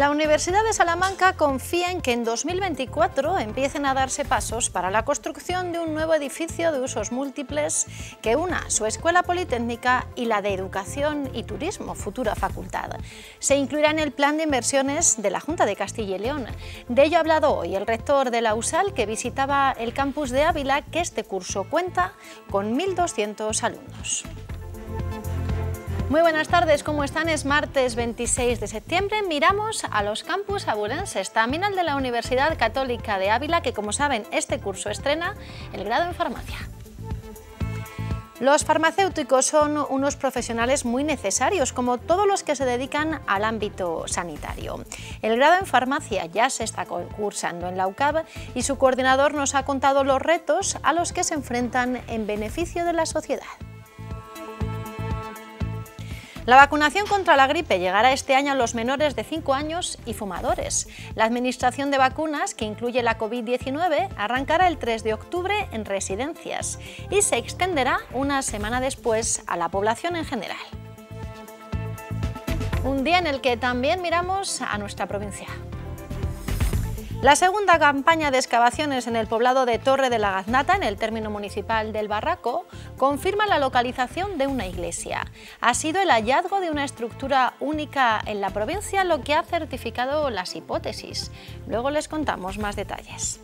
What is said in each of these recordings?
La Universidad de Salamanca confía en que en 2024 empiecen a darse pasos para la construcción de un nuevo edificio de usos múltiples que una su Escuela Politécnica y la de Educación y Turismo, futura facultad. Se incluirá en el plan de inversiones de la Junta de Castilla y León. De ello ha hablado hoy el rector de la USAL que visitaba el campus de Ávila que este curso cuenta con 1.200 alumnos. Muy buenas tardes, ¿cómo están? Es martes 26 de septiembre. Miramos a los campus abulenses, también al de la Universidad Católica de Ávila, que como saben, este curso estrena el grado en farmacia. Los farmacéuticos son unos profesionales muy necesarios, como todos los que se dedican al ámbito sanitario. El grado en farmacia ya se está cursando en la UCAB y su coordinador nos ha contado los retos a los que se enfrentan en beneficio de la sociedad. La vacunación contra la gripe llegará este año a los menores de 5 años y fumadores. La administración de vacunas, que incluye la COVID-19, arrancará el 3 de octubre en residencias y se extenderá una semana después a la población en general. Un día en el que también miramos a nuestra provincia. La segunda campaña de excavaciones en el poblado de Torre de la Gaznata, en el término municipal del Barraco, confirma la localización de una iglesia. Ha sido el hallazgo de una estructura única en la provincia lo que ha certificado las hipótesis. Luego les contamos más detalles.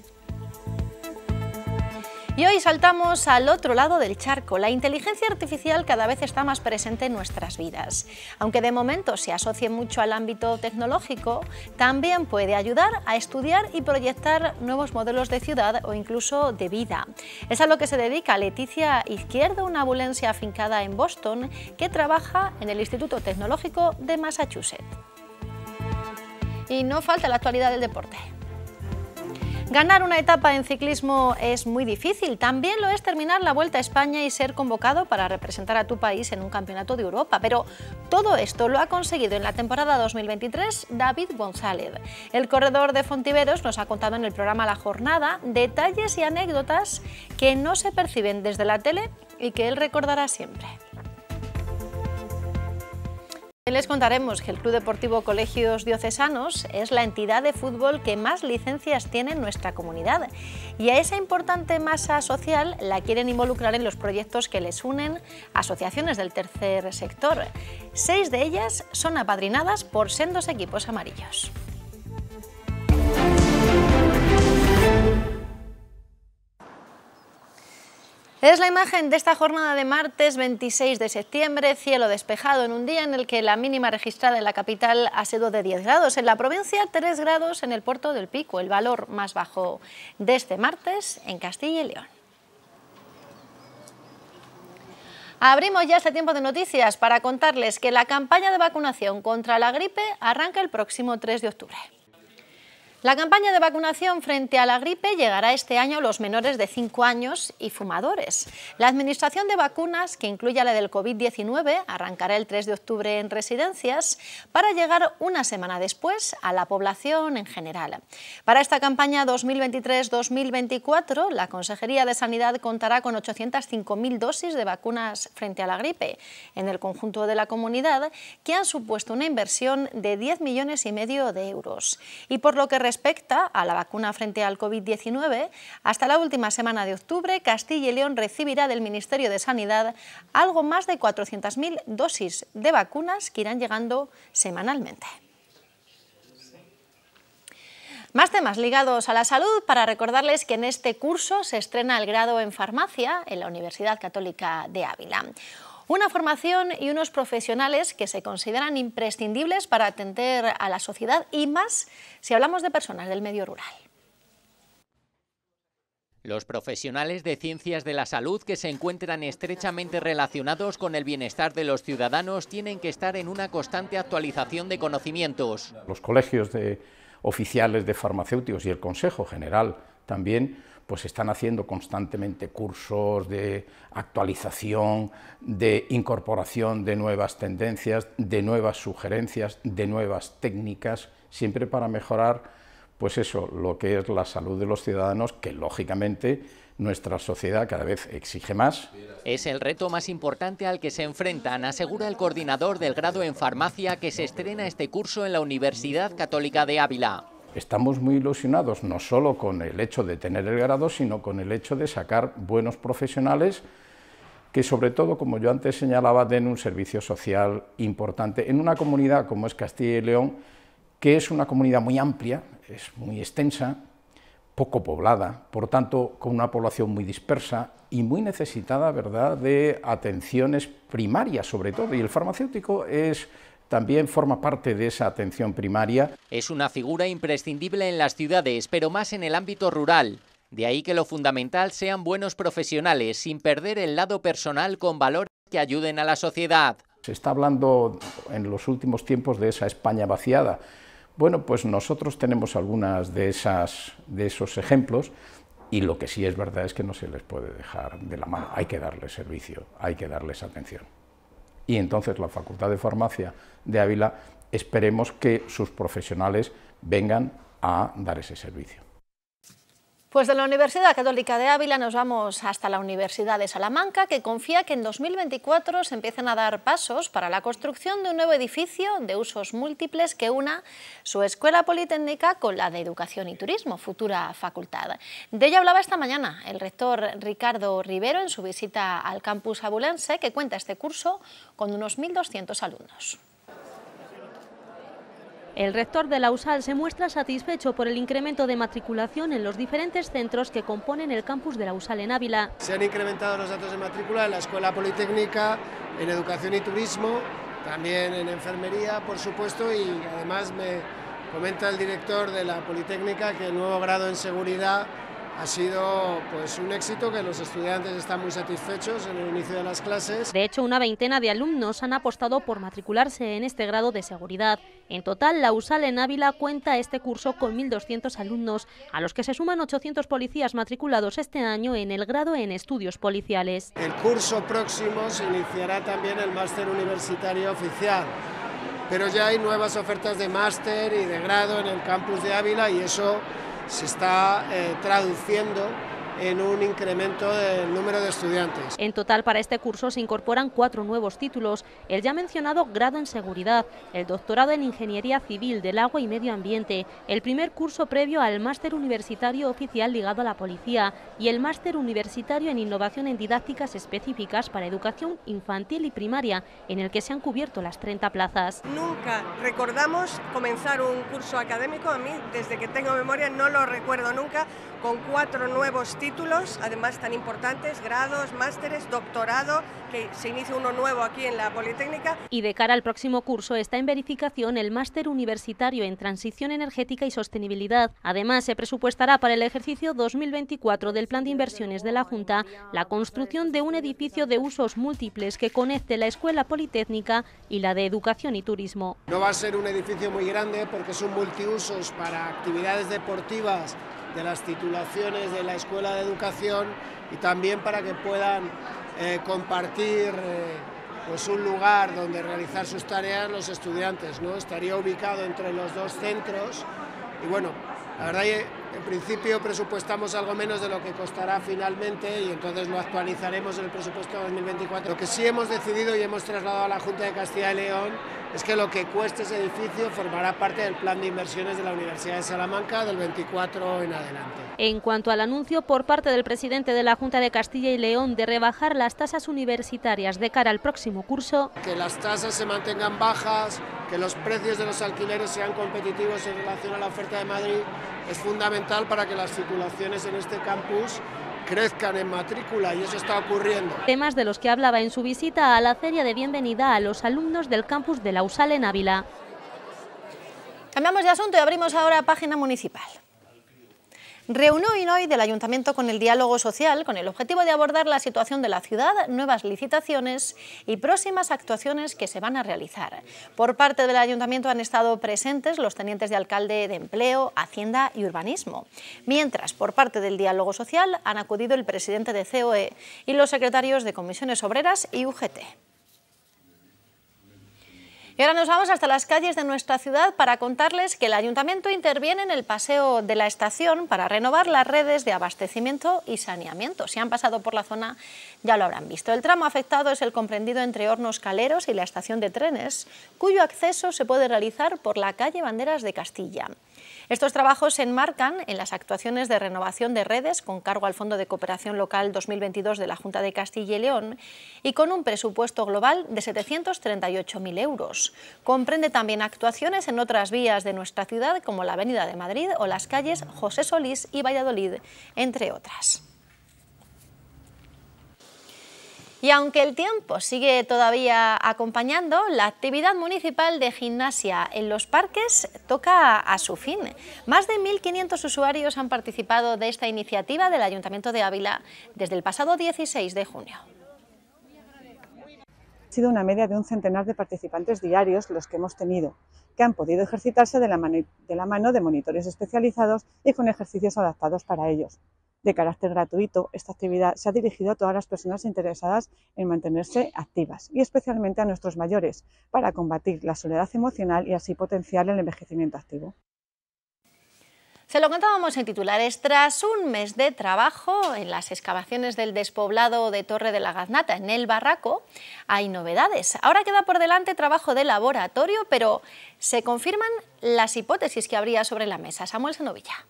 Y hoy saltamos al otro lado del charco. La inteligencia artificial cada vez está más presente en nuestras vidas. Aunque de momento se asocie mucho al ámbito tecnológico, también puede ayudar a estudiar y proyectar nuevos modelos de ciudad o incluso de vida. Es a lo que se dedica Leticia Izquierdo, una abulencia afincada en Boston, que trabaja en el Instituto Tecnológico de Massachusetts. Y no falta la actualidad del deporte. Ganar una etapa en ciclismo es muy difícil, también lo es terminar la Vuelta a España y ser convocado para representar a tu país en un campeonato de Europa, pero todo esto lo ha conseguido en la temporada 2023 David González. El corredor de Fontiveros nos ha contado en el programa La Jornada detalles y anécdotas que no se perciben desde la tele y que él recordará siempre. Les contaremos que el Club Deportivo Colegios Diocesanos es la entidad de fútbol que más licencias tiene en nuestra comunidad y a esa importante masa social la quieren involucrar en los proyectos que les unen asociaciones del tercer sector. Seis de ellas son apadrinadas por sendos equipos amarillos. Es la imagen de esta jornada de martes 26 de septiembre, cielo despejado en un día en el que la mínima registrada en la capital ha sido de 10 grados, en la provincia 3 grados en el puerto del Pico, el valor más bajo de este martes en Castilla y León. Abrimos ya este tiempo de noticias para contarles que la campaña de vacunación contra la gripe arranca el próximo 3 de octubre. La campaña de vacunación frente a la gripe llegará este año a los menores de 5 años y fumadores. La Administración de Vacunas, que incluye la del COVID-19, arrancará el 3 de octubre en residencias para llegar una semana después a la población en general. Para esta campaña 2023-2024, la Consejería de Sanidad contará con 805.000 dosis de vacunas frente a la gripe en el conjunto de la comunidad, que han supuesto una inversión de 10 millones y medio de euros. Y por lo que respecta a la vacuna frente al COVID-19, hasta la última semana de octubre, Castilla y León recibirá del Ministerio de Sanidad algo más de 400.000 dosis de vacunas que irán llegando semanalmente. Más temas ligados a la salud para recordarles que en este curso se estrena el grado en farmacia en la Universidad Católica de Ávila. Una formación y unos profesionales que se consideran imprescindibles para atender a la sociedad y más si hablamos de personas del medio rural. Los profesionales de ciencias de la salud que se encuentran estrechamente relacionados con el bienestar de los ciudadanos tienen que estar en una constante actualización de conocimientos. Los colegios de oficiales de farmacéuticos y el Consejo General también pues están haciendo constantemente cursos de actualización, de incorporación de nuevas tendencias, de nuevas sugerencias, de nuevas técnicas, siempre para mejorar pues eso, lo que es la salud de los ciudadanos, que lógicamente nuestra sociedad cada vez exige más. Es el reto más importante al que se enfrentan, asegura el coordinador del grado en farmacia que se estrena este curso en la Universidad Católica de Ávila estamos muy ilusionados no solo con el hecho de tener el grado, sino con el hecho de sacar buenos profesionales que sobre todo, como yo antes señalaba, den un servicio social importante en una comunidad como es Castilla y León, que es una comunidad muy amplia, es muy extensa, poco poblada, por tanto, con una población muy dispersa y muy necesitada, ¿verdad?, de atenciones primarias sobre todo. Y el farmacéutico es también forma parte de esa atención primaria. Es una figura imprescindible en las ciudades, pero más en el ámbito rural. De ahí que lo fundamental sean buenos profesionales, sin perder el lado personal con valores que ayuden a la sociedad. Se está hablando en los últimos tiempos de esa España vaciada. Bueno, pues nosotros tenemos algunas de, esas, de esos ejemplos y lo que sí es verdad es que no se les puede dejar de la mano. Hay que darles servicio, hay que darles atención. Y entonces la Facultad de Farmacia de Ávila, esperemos que sus profesionales vengan a dar ese servicio. Pues de la Universidad Católica de Ávila nos vamos hasta la Universidad de Salamanca, que confía que en 2024 se empiecen a dar pasos para la construcción de un nuevo edificio de usos múltiples que una su Escuela Politécnica con la de Educación y Turismo, futura facultad. De ella hablaba esta mañana el rector Ricardo Rivero en su visita al campus abulense, que cuenta este curso con unos 1.200 alumnos. El rector de la USAL se muestra satisfecho por el incremento de matriculación en los diferentes centros que componen el campus de la USAL en Ávila. Se han incrementado los datos de matrícula en la Escuela Politécnica, en Educación y Turismo, también en Enfermería, por supuesto, y además me comenta el director de la Politécnica que el nuevo grado en Seguridad ha sido pues un éxito que los estudiantes están muy satisfechos en el inicio de las clases. De hecho, una veintena de alumnos han apostado por matricularse en este grado de seguridad. En total, la USAL en Ávila cuenta este curso con 1.200 alumnos, a los que se suman 800 policías matriculados este año en el grado en estudios policiales. El curso próximo se iniciará también el máster universitario oficial pero ya hay nuevas ofertas de máster y de grado en el campus de Ávila y eso se está eh, traduciendo en un incremento del número de estudiantes. En total para este curso se incorporan cuatro nuevos títulos, el ya mencionado grado en seguridad, el doctorado en ingeniería civil del agua y medio ambiente, el primer curso previo al máster universitario oficial ligado a la policía y el máster universitario en innovación en didácticas específicas para educación infantil y primaria, en el que se han cubierto las 30 plazas. Nunca recordamos comenzar un curso académico, a mí desde que tengo memoria no lo recuerdo nunca, con cuatro nuevos títulos títulos, además tan importantes, grados, másteres, doctorado, que se inicia uno nuevo aquí en la Politécnica. Y de cara al próximo curso está en verificación el máster universitario en transición energética y sostenibilidad. Además, se presupuestará para el ejercicio 2024 del plan de inversiones de la Junta la construcción de un edificio de usos múltiples que conecte la Escuela Politécnica y la de Educación y Turismo. No va a ser un edificio muy grande porque son multiusos para actividades deportivas de las titulaciones de la Escuela de Educación y también para que puedan eh, compartir eh, pues un lugar donde realizar sus tareas los estudiantes. ¿no? Estaría ubicado entre los dos centros y bueno, la verdad en principio presupuestamos algo menos de lo que costará finalmente y entonces lo actualizaremos en el presupuesto 2024. Lo que sí hemos decidido y hemos trasladado a la Junta de Castilla y León es que lo que cueste ese edificio formará parte del plan de inversiones de la Universidad de Salamanca del 24 en adelante. En cuanto al anuncio por parte del presidente de la Junta de Castilla y León de rebajar las tasas universitarias de cara al próximo curso, que las tasas se mantengan bajas, que los precios de los alquileres sean competitivos en relación a la oferta de Madrid es fundamental para que las circulaciones en este campus crezcan en matrícula y eso está ocurriendo. Temas de los que hablaba en su visita a la feria de bienvenida a los alumnos del campus de la USAL en Ávila. Cambiamos de asunto y abrimos ahora página municipal reunión hoy del Ayuntamiento con el diálogo social con el objetivo de abordar la situación de la ciudad, nuevas licitaciones y próximas actuaciones que se van a realizar. Por parte del Ayuntamiento han estado presentes los tenientes de alcalde de Empleo, Hacienda y Urbanismo, mientras por parte del diálogo social han acudido el presidente de COE y los secretarios de Comisiones Obreras y UGT. Y ahora nos vamos hasta las calles de nuestra ciudad para contarles que el ayuntamiento interviene en el paseo de la estación para renovar las redes de abastecimiento y saneamiento. Si han pasado por la zona ya lo habrán visto. El tramo afectado es el comprendido entre Hornos Caleros y la estación de trenes, cuyo acceso se puede realizar por la calle Banderas de Castilla. Estos trabajos se enmarcan en las actuaciones de renovación de redes con cargo al Fondo de Cooperación Local 2022 de la Junta de Castilla y León y con un presupuesto global de 738.000 euros. Comprende también actuaciones en otras vías de nuestra ciudad como la Avenida de Madrid o las calles José Solís y Valladolid, entre otras. Y aunque el tiempo sigue todavía acompañando, la actividad municipal de gimnasia en los parques toca a su fin. Más de 1.500 usuarios han participado de esta iniciativa del Ayuntamiento de Ávila desde el pasado 16 de junio. Ha sido una media de un centenar de participantes diarios los que hemos tenido, que han podido ejercitarse de la mano de, la mano de monitores especializados y con ejercicios adaptados para ellos de carácter gratuito. Esta actividad se ha dirigido a todas las personas interesadas en mantenerse activas y especialmente a nuestros mayores para combatir la soledad emocional y así potenciar el envejecimiento activo. Se lo contábamos en titulares. Tras un mes de trabajo en las excavaciones del despoblado de Torre de la Gaznata, en el Barraco, hay novedades. Ahora queda por delante trabajo de laboratorio, pero se confirman las hipótesis que habría sobre la mesa. Samuel Sanovilla.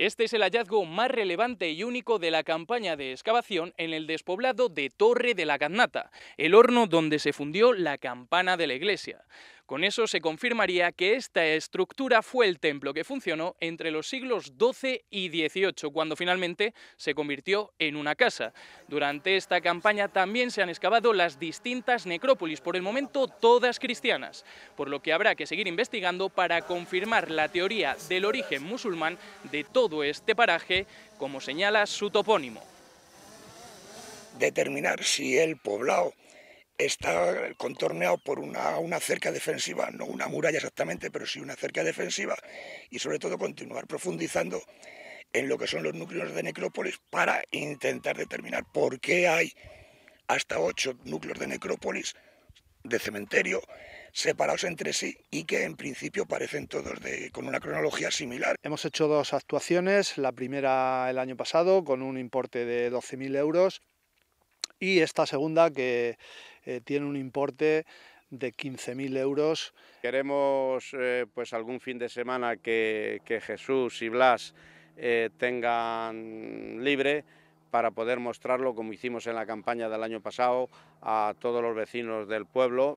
Este es el hallazgo más relevante y único de la campaña de excavación en el despoblado de Torre de la Gaznata, el horno donde se fundió la campana de la iglesia. Con eso se confirmaría que esta estructura fue el templo que funcionó entre los siglos XII y XVIII, cuando finalmente se convirtió en una casa. Durante esta campaña también se han excavado las distintas necrópolis, por el momento todas cristianas, por lo que habrá que seguir investigando para confirmar la teoría del origen musulmán de todo este paraje, como señala su topónimo. Determinar si el poblado está contorneado por una, cerca defensiva, no una muralla exactamente, pero sí una cerca defensiva, y sobre todo continuar profundizando en lo que son los núcleos de necrópolis para intentar determinar por qué hay hasta ocho núcleos de necrópolis de cementerio separados entre sí y que en principio parecen todos de, con una cronología similar. Hemos hecho dos actuaciones, la primera el año pasado con un importe de 12.000 euros y esta segunda que eh, tiene un importe de 15.000 euros. Queremos eh, pues algún fin de semana que, Jesús y Blas eh, tengan libre para poder mostrarlo como hicimos en la campaña del año pasado a todos los vecinos del pueblo.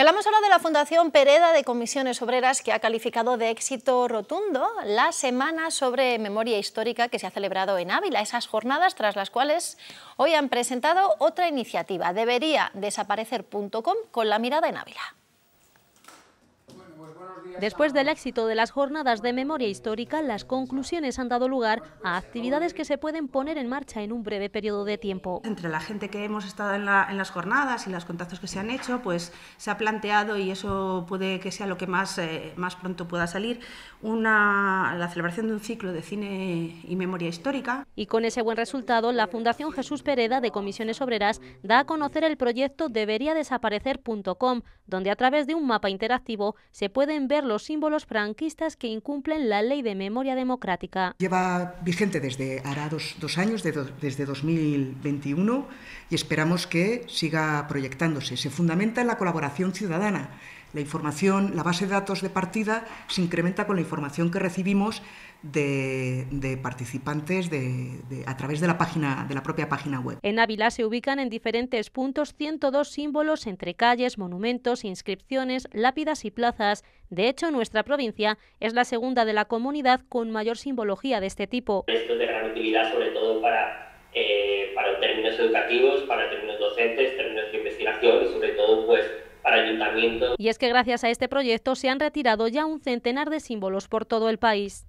Hablamos ahora de la Fundación Pereda de Comisiones Obreras, que ha calificado de éxito rotundo la Semana sobre Memoria Histórica que se ha celebrado en Ávila, esas jornadas tras las cuales hoy han presentado otra iniciativa, debería desaparecer.com con la mirada en Ávila. Después del éxito de las jornadas de memoria histórica, las conclusiones han dado lugar a actividades que se pueden poner en marcha en un breve periodo de tiempo. Entre la gente que hemos estado en, las jornadas y los contactos que se han hecho, pues se ha planteado, y eso puede que sea lo que más, eh, más pronto pueda salir, una, la celebración de un ciclo de cine y memoria histórica. Y con ese buen resultado, la Fundación Jesús Pereda de Comisiones Obreras da a conocer el proyecto deberiadesaparecer.com, donde a través de un mapa interactivo se pueden ver los símbolos franquistas que incumplen la ley de memoria democrática. Lleva vigente desde hará dos, años, desde 2021, y esperamos que siga proyectándose. Se fundamenta en la colaboración ciudadana. La información, la base de datos de partida se incrementa con la información que recibimos de, participantes a través de la, página, de la propia página web. En Ávila se ubican en diferentes puntos 102 símbolos entre calles, monumentos, inscripciones, lápidas y plazas de hecho, nuestra provincia es la segunda de la comunidad con mayor simbología de este tipo. Esto es de gran utilidad sobre todo eh, para, términos educativos, para términos docentes, términos de investigación y sobre todo pues para ayuntamientos. Y es que gracias a este proyecto se han retirado ya un centenar de símbolos por todo el país.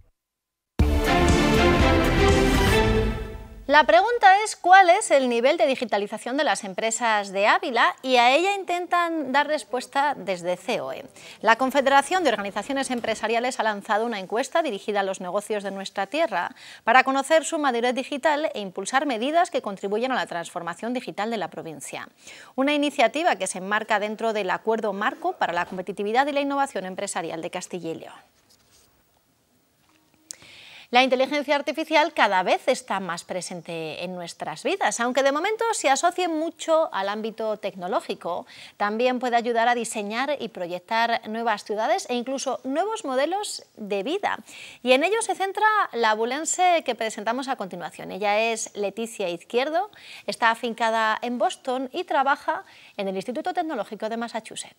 La pregunta es cuál es el nivel de digitalización de las empresas de Ávila y a ella intentan dar respuesta desde COE. La Confederación de Organizaciones Empresariales ha lanzado una encuesta dirigida a los negocios de nuestra tierra para conocer su madurez digital e impulsar medidas que contribuyan a la transformación digital de la provincia. Una iniciativa que se enmarca dentro del Acuerdo Marco para la Competitividad y la Innovación Empresarial de Castilla y León. La inteligencia artificial cada vez está más presente en nuestras vidas, aunque de momento se asocie mucho al ámbito tecnológico. También puede ayudar a diseñar y proyectar nuevas ciudades e incluso nuevos modelos de vida. Y en ello se centra la abulense que presentamos a continuación. Ella es Leticia Izquierdo, está afincada en Boston y trabaja en el Instituto Tecnológico de Massachusetts.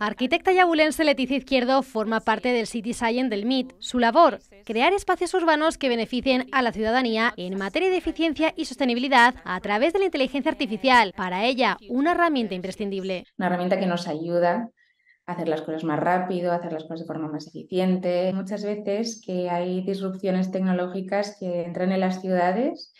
Arquitecta yabulense Leticia Izquierdo forma parte del City Science del MIT. Su labor, crear espacios urbanos que beneficien a la ciudadanía en materia de eficiencia y sostenibilidad a través de la inteligencia artificial. Para ella, una herramienta imprescindible. Una herramienta que nos ayuda a hacer las cosas más rápido, a hacer las cosas de forma más eficiente. Muchas veces que hay disrupciones tecnológicas que entran en las ciudades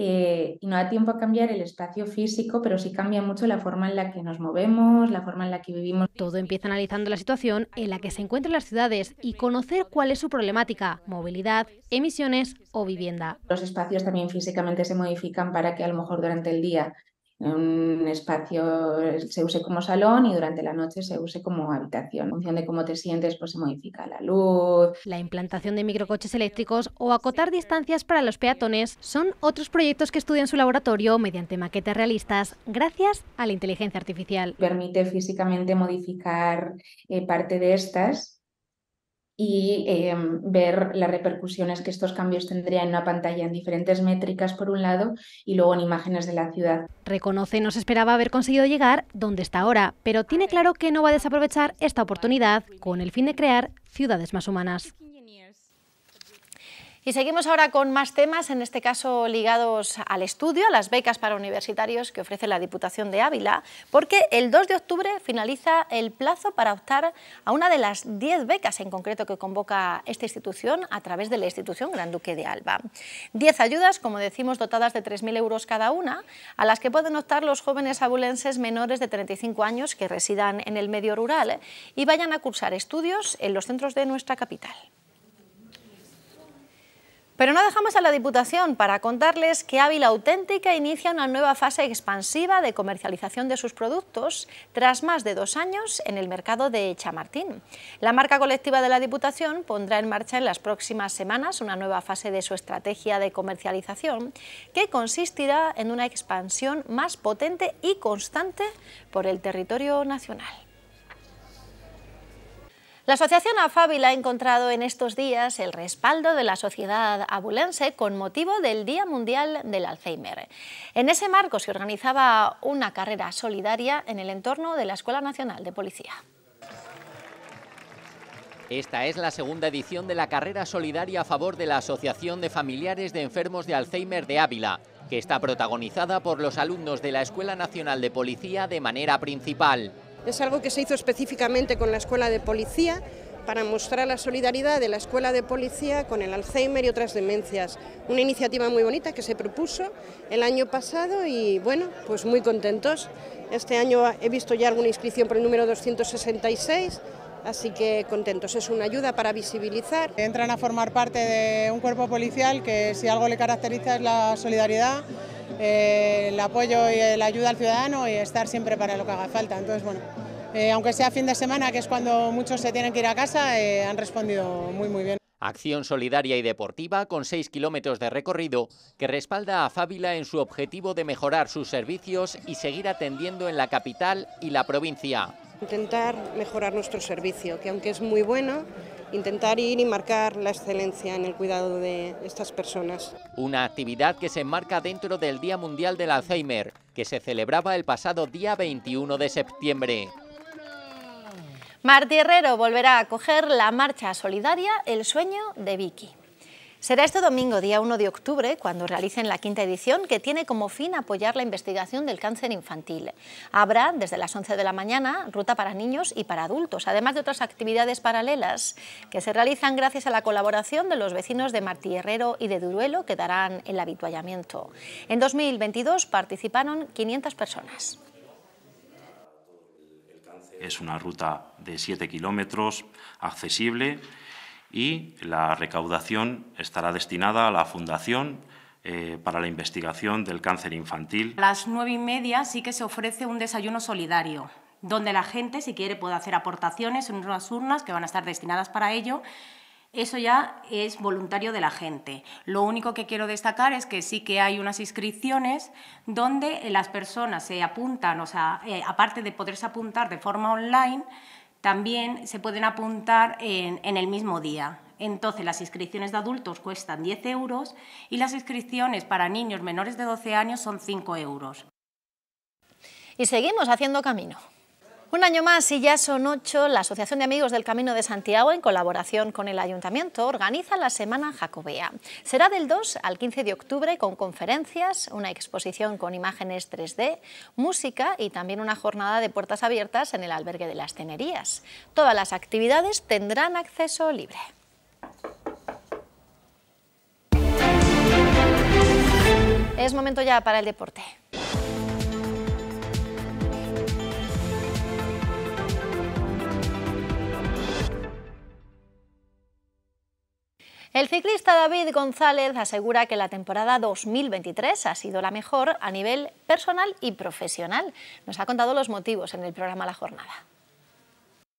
eh, no da tiempo a cambiar el espacio físico, pero sí cambia mucho la forma en la que nos movemos, la forma en la que vivimos. Todo empieza analizando la situación en la que se encuentran las ciudades y conocer cuál es su problemática, movilidad, emisiones o vivienda. Los espacios también físicamente se modifican para que a lo mejor durante el día un espacio eh, se use como salón y durante la noche se use como habitación. En función de cómo te sientes, pues se modifica la luz. La implantación de microcoches eléctricos o acotar distancias para los peatones son otros proyectos que estudia en su laboratorio mediante maquetas realistas gracias a la inteligencia artificial. Permite físicamente modificar eh, parte de estas y em, ver las repercusiones que estos cambios tendrían en una pantalla en diferentes métricas por un lado y luego en imágenes de la ciudad. Reconoce, no se esperaba haber conseguido llegar donde está ahora, pero tiene claro que no va a desaprovechar esta oportunidad con el fin de crear ciudades más humanas. Y seguimos ahora con más temas, en este caso ligados al estudio, a las becas para universitarios que ofrece la Diputación de Ávila, porque el 2 de octubre finaliza el plazo para optar a una de las 10 becas en concreto que convoca esta institución a través de la institución Gran Duque de Alba. 10 ayudas, como decimos, dotadas de 3.000 euros cada una, a las que pueden optar los jóvenes abulenses menores de 35 años que residan en el medio rural y vayan a cursar estudios en los centros de nuestra capital. Pero no dejamos a la Diputación para contarles que Ávila Auténtica inicia una nueva fase expansiva de comercialización de sus productos tras más de dos años en el mercado de Chamartín. La marca colectiva de la Diputación pondrá en marcha en las próximas semanas una nueva fase de su estrategia de comercialización que consistirá en una expansión más potente y constante por el territorio nacional. La Asociación Afávila ha encontrado en estos días el respaldo de la sociedad abulense con motivo del Día Mundial del Alzheimer. En ese marco se organizaba una carrera solidaria en el entorno de la Escuela Nacional de Policía. Esta es la segunda edición de la carrera solidaria a favor de la Asociación de Familiares de Enfermos de Alzheimer de Ávila, que está protagonizada por los alumnos de la Escuela Nacional de Policía de manera principal. Es algo que se hizo específicamente con la Escuela de Policía para mostrar la solidaridad de la Escuela de Policía con el Alzheimer y otras demencias. Una iniciativa muy bonita que se propuso el año pasado y bueno, pues muy contentos. Este año he visto ya alguna inscripción por el número 266 así que contentos. Es una ayuda para visibilizar. Entran a formar parte de un cuerpo policial que si algo le caracteriza es la solidaridad, eh, el apoyo y la ayuda al ciudadano y estar siempre para lo que haga falta. Entonces, bueno, eh, aunque sea fin de semana, que es cuando muchos se tienen que ir a casa, eh, han respondido muy, muy bien. Acción solidaria y deportiva con 6 kilómetros de recorrido que respalda a Fábila en su objetivo de mejorar sus servicios y seguir atendiendo en la capital y la provincia. Intentar mejorar nuestro servicio, que aunque es muy bueno, intentar ir y marcar la excelencia en el cuidado de estas personas. Una actividad que se enmarca dentro del Día Mundial del Alzheimer, que se celebraba el pasado día 21 de septiembre. Martí Herrero volverá a acoger la marcha solidaria El sueño de Vicky. Será este domingo, día 1 de octubre, cuando realicen la quinta edición, que tiene como fin apoyar la investigación del cáncer infantil. Habrá, desde las 11 de la mañana, ruta para niños y para adultos, además de otras actividades paralelas que se realizan gracias a la colaboración de los vecinos de Martí Herrero y de Duruelo, que darán el habituallamiento. En 2022 participaron 500 personas. Es una ruta de 7 kilómetros, accesible, y la recaudación estará destinada a la Fundación eh, para la Investigación del Cáncer Infantil. A las nueve y media sí que se ofrece un desayuno solidario donde la gente, si quiere, puede hacer aportaciones en unas urnas que van a estar destinadas para ello. Eso ya es voluntario de la gente. Lo único que quiero destacar es que sí que hay unas inscripciones donde las personas se apuntan, o sea, eh, aparte de poderse apuntar de forma online, también se pueden apuntar en, el mismo día. Entonces, las inscripciones de adultos cuestan 10 euros y las inscripciones para niños menores de 12 años son 5 euros. Y seguimos haciendo camino. Un año más y ya son ocho, la Asociación de Amigos del Camino de Santiago, en colaboración con el Ayuntamiento, organiza la Semana Jacobea. Será del 2 al 15 de octubre con conferencias, una exposición con imágenes 3D, música y también una jornada de puertas abiertas en el albergue de las Tenerías. Todas las actividades tendrán acceso libre. Es momento ya para el deporte. El ciclista David González asegura que la temporada 2023 ha sido la mejor a nivel personal y profesional. Nos ha contado los motivos en el programa La Jornada.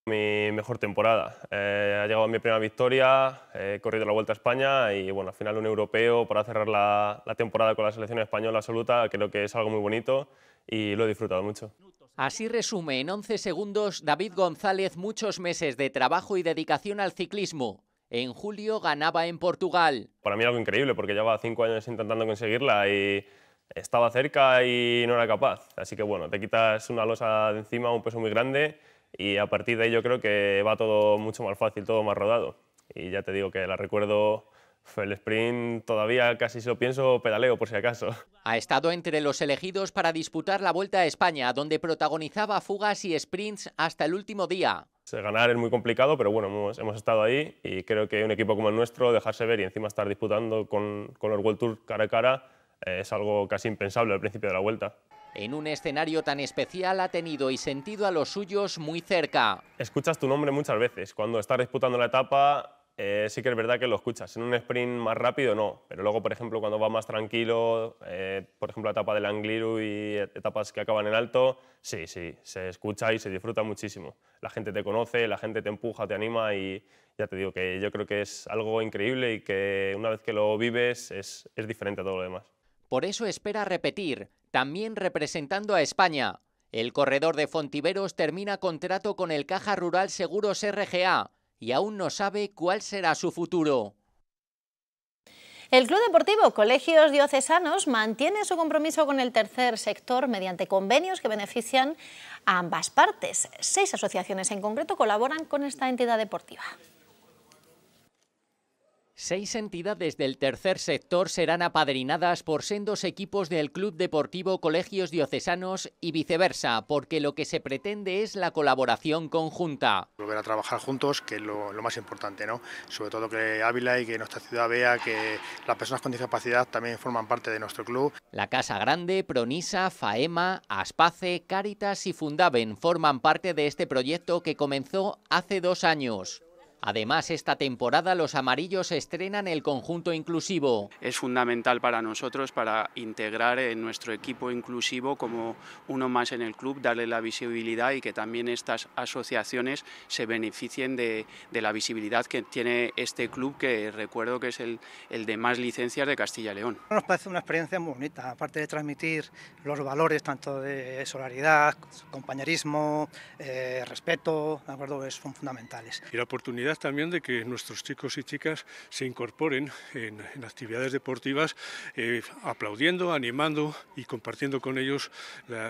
Mi mejor temporada. Eh, ha llegado mi primera victoria, eh, he corrido la Vuelta a España y bueno, al final un europeo para cerrar la, la temporada con la selección española absoluta creo que es algo muy bonito y lo he disfrutado mucho. Así resume en 11 segundos David González muchos meses de trabajo y dedicación al ciclismo en julio ganaba en Portugal. Para mí algo increíble porque llevaba cinco años intentando conseguirla y estaba cerca y no era capaz. Así que bueno, te quitas una losa de encima, un peso muy grande y a partir de ahí yo creo que va todo mucho más fácil, todo más rodado. Y ya te digo que la recuerdo el sprint todavía casi si lo pienso pedaleo por si acaso. Ha estado entre los elegidos para disputar la Vuelta a España, donde protagonizaba fugas y sprints hasta el último día ganar es muy complicado, pero bueno, hemos, estado ahí y creo que un equipo como el nuestro, dejarse ver y encima estar disputando con, con los World Tour cara a cara, eh, es algo casi impensable al principio de la vuelta. En un escenario tan especial ha tenido y sentido a los suyos muy cerca. Escuchas tu nombre muchas veces. Cuando estás disputando la etapa, eh, sí que es verdad que lo escuchas. En un sprint más rápido, no. Pero luego, por ejemplo, cuando va más tranquilo, eh, por ejemplo, la etapa del Angliru y etapas que acaban en alto, sí, sí, se escucha y se disfruta muchísimo. La gente te conoce, la gente te empuja, te anima y ya te digo que yo creo que es algo increíble y que una vez que lo vives es, es diferente a todo lo demás. Por eso espera repetir, también representando a España. El corredor de Fontiveros termina contrato con el Caja Rural Seguros RGA y aún no sabe cuál será su futuro. El Club Deportivo Colegios Diocesanos mantiene su compromiso con el tercer sector mediante convenios que benefician a ambas partes. Seis asociaciones en concreto colaboran con esta entidad deportiva. Seis entidades del tercer sector serán apadrinadas por sendos equipos del Club Deportivo Colegios Diocesanos y viceversa, porque lo que se pretende es la colaboración conjunta. Volver a trabajar juntos, que es lo, más importante, ¿no? Sobre todo que Ávila y que nuestra ciudad vea que las personas con discapacidad también forman parte de nuestro club. La Casa Grande, Pronisa, Faema, Aspace, Cáritas y Fundaven forman parte de este proyecto que comenzó hace dos años. Además, esta temporada los amarillos estrenan el conjunto inclusivo. Es fundamental para nosotros para integrar en nuestro equipo inclusivo como uno más en el club, darle la visibilidad y que también estas asociaciones se beneficien de, la visibilidad que tiene este club, que recuerdo que es el, el de más licencias de Castilla y León. Nos parece una experiencia muy bonita, aparte de transmitir los valores tanto de solidaridad, compañerismo, eh, respeto, de acuerdo, son fundamentales. Y la oportunidad también de que nuestros chicos y chicas se incorporen en, actividades deportivas, eh, aplaudiendo, animando y compartiendo con ellos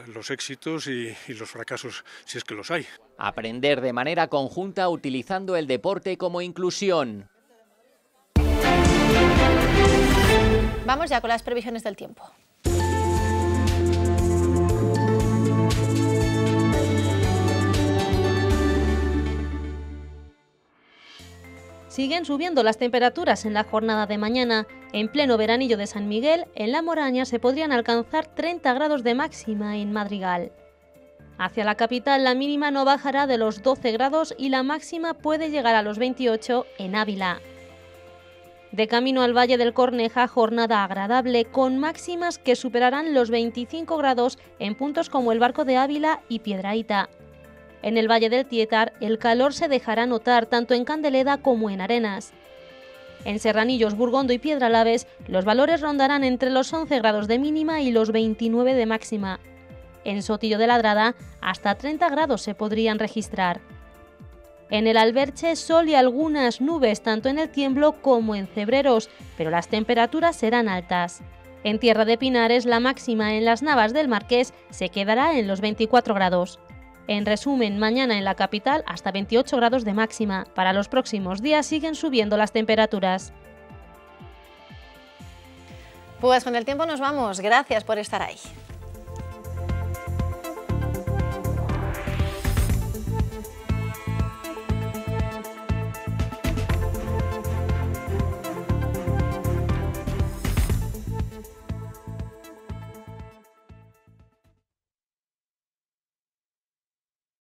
los éxitos y los fracasos, si es que los hay. Aprender de manera conjunta utilizando el deporte como inclusión. Vamos ya con las previsiones del tiempo. Siguen subiendo las temperaturas en la jornada de mañana. En pleno veranillo de San Miguel, en la Moraña se podrían alcanzar 30 grados de máxima en Madrigal. Hacia la capital la mínima no bajará de los 12 grados y la máxima puede llegar a los 28 en Ávila. De camino al Valle del Corneja, jornada agradable con máximas que superarán los 25 grados en puntos como el Barco de Ávila y Piedraíta. En el Valle del Tietar, el calor se dejará notar tanto en Candeleda como en Arenas. En Serranillos, Burgondo y Piedralaves, los valores rondarán entre los 11 grados de mínima y los 29 de máxima. En Sotillo de Ladrada, hasta 30 grados se podrían registrar. En el Alberche, sol y algunas nubes tanto en el tiemblo como en Cebreros, pero las temperaturas serán altas. En Tierra de Pinares, la máxima en las Navas del Marqués se quedará en los 24 grados. En resumen, mañana en la capital hasta 28 grados de máxima. Para los próximos días siguen subiendo las temperaturas. Pues con el tiempo nos vamos. Gracias por estar ahí.